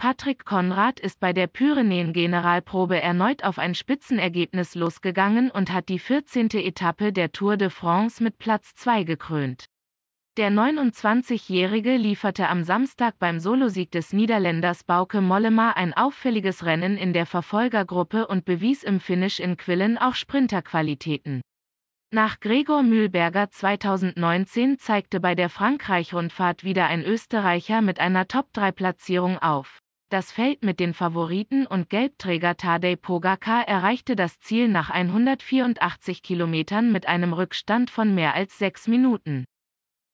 Patrick Konrad ist bei der Pyrenäen-Generalprobe erneut auf ein Spitzenergebnis losgegangen und hat die 14. Etappe der Tour de France mit Platz 2 gekrönt. Der 29-Jährige lieferte am Samstag beim Solosieg des Niederländers Bauke Mollema ein auffälliges Rennen in der Verfolgergruppe und bewies im Finish in Quillen auch Sprinterqualitäten. Nach Gregor Mühlberger 2019 zeigte bei der Frankreich-Rundfahrt wieder ein Österreicher mit einer Top-3-Platzierung auf. Das Feld mit den Favoriten und Gelbträger Tadej Pogacar erreichte das Ziel nach 184 Kilometern mit einem Rückstand von mehr als sechs Minuten.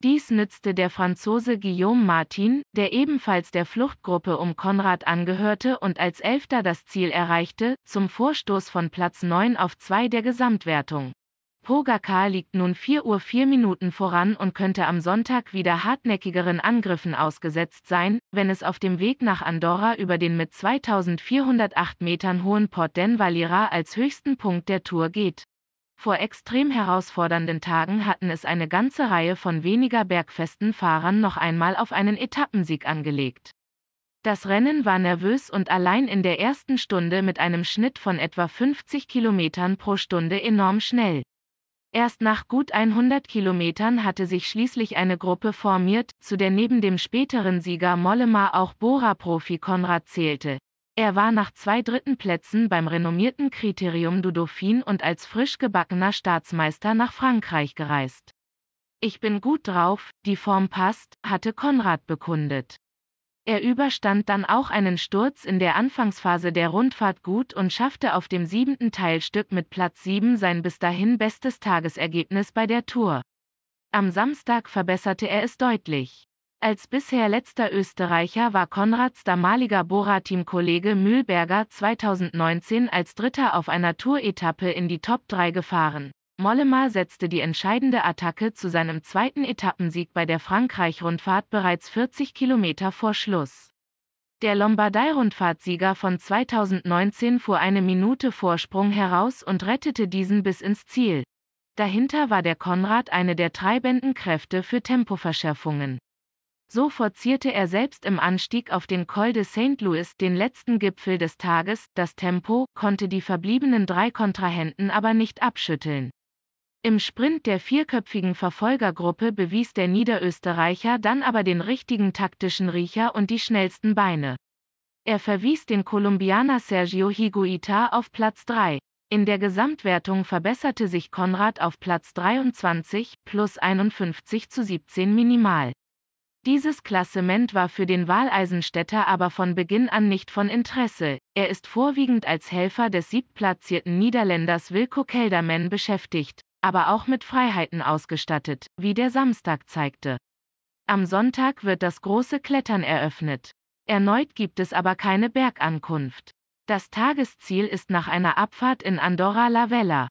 Dies nützte der Franzose Guillaume Martin, der ebenfalls der Fluchtgruppe um Konrad angehörte und als Elfter das Ziel erreichte, zum Vorstoß von Platz 9 auf 2 der Gesamtwertung. Pogacar liegt nun 4 Uhr 4 Minuten voran und könnte am Sonntag wieder hartnäckigeren Angriffen ausgesetzt sein, wenn es auf dem Weg nach Andorra über den mit 2408 Metern hohen Port d'Envalira als höchsten Punkt der Tour geht. Vor extrem herausfordernden Tagen hatten es eine ganze Reihe von weniger bergfesten Fahrern noch einmal auf einen Etappensieg angelegt. Das Rennen war nervös und allein in der ersten Stunde mit einem Schnitt von etwa 50 Kilometern pro Stunde enorm schnell. Erst nach gut 100 Kilometern hatte sich schließlich eine Gruppe formiert, zu der neben dem späteren Sieger Mollema auch Bora-Profi Konrad zählte. Er war nach zwei dritten Plätzen beim renommierten Kriterium du Dauphin und als frisch gebackener Staatsmeister nach Frankreich gereist. Ich bin gut drauf, die Form passt, hatte Konrad bekundet. Er überstand dann auch einen Sturz in der Anfangsphase der Rundfahrt gut und schaffte auf dem siebten Teilstück mit Platz 7 sein bis dahin bestes Tagesergebnis bei der Tour. Am Samstag verbesserte er es deutlich. Als bisher letzter Österreicher war Konrads damaliger Bora-Teamkollege Mühlberger 2019 als Dritter auf einer Touretappe in die Top 3 gefahren. Mollema setzte die entscheidende Attacke zu seinem zweiten Etappensieg bei der Frankreich-Rundfahrt bereits 40 Kilometer vor Schluss. Der Lombardei-Rundfahrtsieger von 2019 fuhr eine Minute Vorsprung heraus und rettete diesen bis ins Ziel. Dahinter war der Konrad eine der treibenden Kräfte für Tempoverschärfungen. So forcierte er selbst im Anstieg auf den Col de Saint Louis den letzten Gipfel des Tages, das Tempo konnte die verbliebenen drei Kontrahenten aber nicht abschütteln. Im Sprint der vierköpfigen Verfolgergruppe bewies der Niederösterreicher dann aber den richtigen taktischen Riecher und die schnellsten Beine. Er verwies den Kolumbianer Sergio Higuita auf Platz 3. In der Gesamtwertung verbesserte sich Konrad auf Platz 23 plus 51 zu 17 minimal. Dieses Klassement war für den Wahleisenstädter aber von Beginn an nicht von Interesse. Er ist vorwiegend als Helfer des siebtplatzierten Niederländers Wilco Kelderman beschäftigt aber auch mit Freiheiten ausgestattet, wie der Samstag zeigte. Am Sonntag wird das große Klettern eröffnet. Erneut gibt es aber keine Bergankunft. Das Tagesziel ist nach einer Abfahrt in Andorra la Vella,